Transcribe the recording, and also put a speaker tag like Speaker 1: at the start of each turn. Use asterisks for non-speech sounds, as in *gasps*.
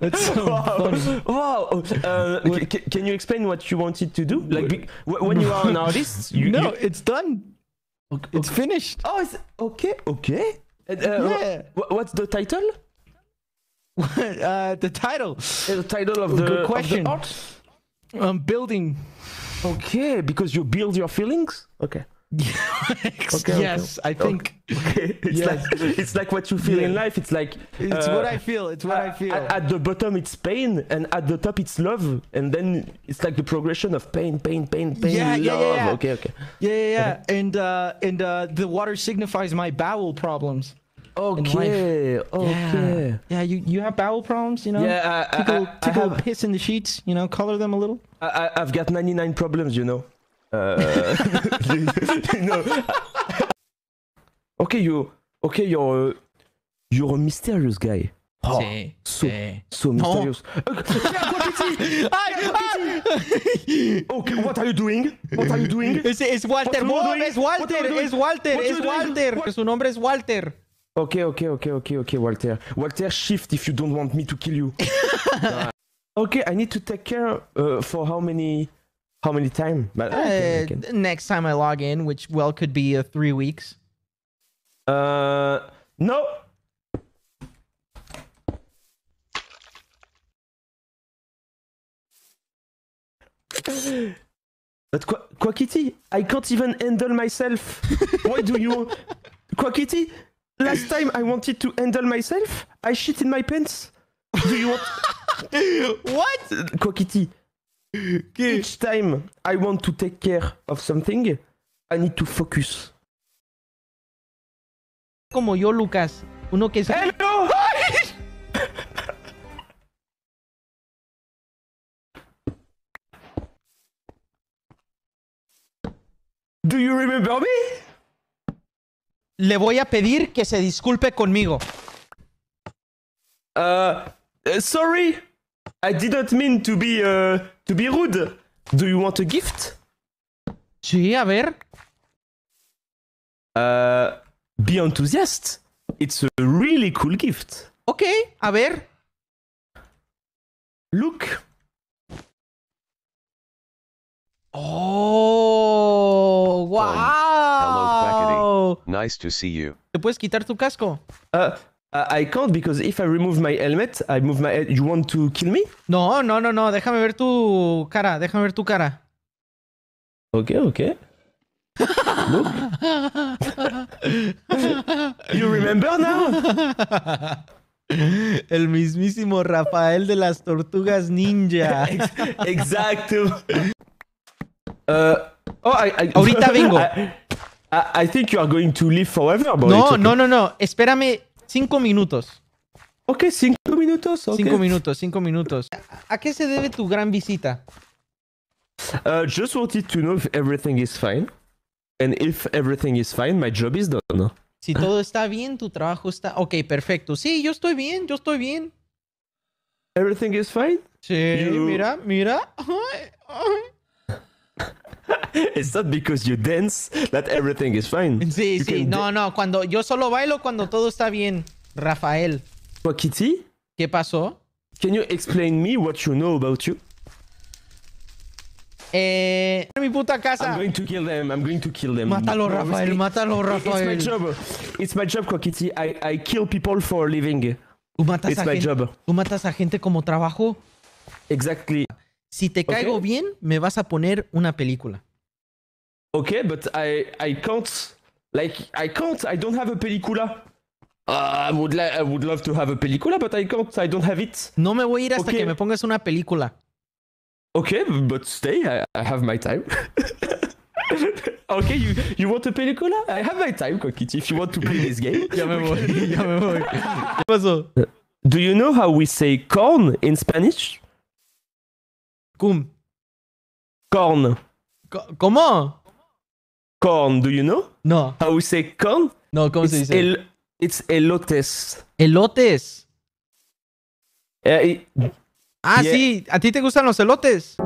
Speaker 1: That's so wow. funny. Wow. Uh, uh can you explain what you wanted to do? Like when you are an *laughs* artist, you, no, you... it's done. Okay. It's finished. Oh, it's... okay, okay. Uh, yeah. what's the title? *laughs* uh, the title. The title of the Good question. Of the art? Um, building. Okay, because you build your feelings. Okay
Speaker 2: okay, yes, I think.
Speaker 1: Okay. *laughs* It's yes. like it's like what you feel yeah. in life. It's like it's uh, what I feel. It's what uh, I feel. At, the bottom, it's pain, and at the top, it's love, and then it's like the progression of pain, pain, pain, pain, yeah, love. Yeah, yeah, yeah. Okay, okay. Yeah, yeah, yeah. and uh, and uh, the water signifies my bowel problems. Okay. Okay. Yeah. yeah. you you have bowel problems, you know. Yeah, I, I, I, tickle I have, piss in the sheets, you know. Color them a little. I, I've got 99 problems, you know. Uh, *laughs* you, okay, you. Okay, you're. Uh, you're a mysterious guy. Oh, sí, so, sí. so mysterious. *laughs* No. Ah! okay, what are you doing? What are you doing? Es, es Walter, doing? es Walter, es Walter, es Walter. Su nombre es Walter. Okay, okay, okay, okay, okay, Walter. Walter, shift if you don't want me to kill you. uh, *laughs* okay, I need to take care uh, for how many how many time? But uh, next time I log in, which well could be uh, three weeks. Uh, no. *gasps* But Quackity, I can't even handle myself. Why do you, *laughs* Quackity? Last time I wanted to handle myself, I shit in my pants. Do you want? *laughs* what? Quackity, Okay. Each time I want to take care of something, I need to focus. Como yo, Lucas. Uno que sabe. ¡Eh, ¡Hello! Do you remember me? Le voy a pedir que se disculpe conmigo. Uh, sorry, I didn't mean to be uh, to be rude. Do you want a gift? Sí, a ver. Uh, be enthusiast. It's a really cool gift. Okay, a ver. Look. Oh, wow. Hello, Nice to see you. ¿Te puedes quitar tu casco? Uh, I can't because if I remove my helmet, I move my. Head. You want to kill me? No, no, no, no. Déjame ver tu cara. Déjame ver tu cara. Okay, okay. Look. you remember now? *laughs* El mismísimo Rafael de las Tortugas Ninja. Exacto. *laughs* Uh, oh, I, I, Ahorita *laughs* vengo. I, think you are going to live forever, boy. No, no, no, no. Espérame Cinco minutos. Ok, cinco minutos. Cinco minutos, cinco minutos. ¿A, qué se debe tu gran visita? Uh, just wanted to know if everything is fine. And if everything is fine, my job is done. Si todo está bien, tu trabajo está. Ok, perfecto. Sí, yo estoy bien, yo estoy bien. Everything is fine? Sí, mira, mira. Ay, ay. *laughs* it's not because you dance that everything is fine. Sí, you sí. No, no. Cuando yo solo bailo cuando todo está bien, Rafael. What, Kitty? ¿Qué pasó? Can you explain me what you know about you? Eh, mi puta casa. I'm going to kill them. I'm going to kill them. Mátalo, Rafael. Mátalo, Rafael. It's my job. It's my job, Coquiti. I, I kill people for a living. Tú matas It's a my gente, job. Tú matas a gente como trabajo. Exactly. Si te caigo bien, me vas a poner una película. Okay, but I I can't like I can't I don't have a película. Me ah, I would like I would love to have a película, but I can't I don't have it. No me voy a ir hasta que me pongas una película. Okay, but stay. I, I have my time. *laughs* okay, you, you want a película? I have my time, si If you want to play this game. *laughs* ya me voy, Do you know how we say corn in Spanish? Corn. ¿Cómo? Corn, do you know? No. How we say corn? No, ¿cómo se dice? el- it's elotes. Elotes. Eh,
Speaker 2: ah, sí.
Speaker 1: ¿A ti te gustan los elotes?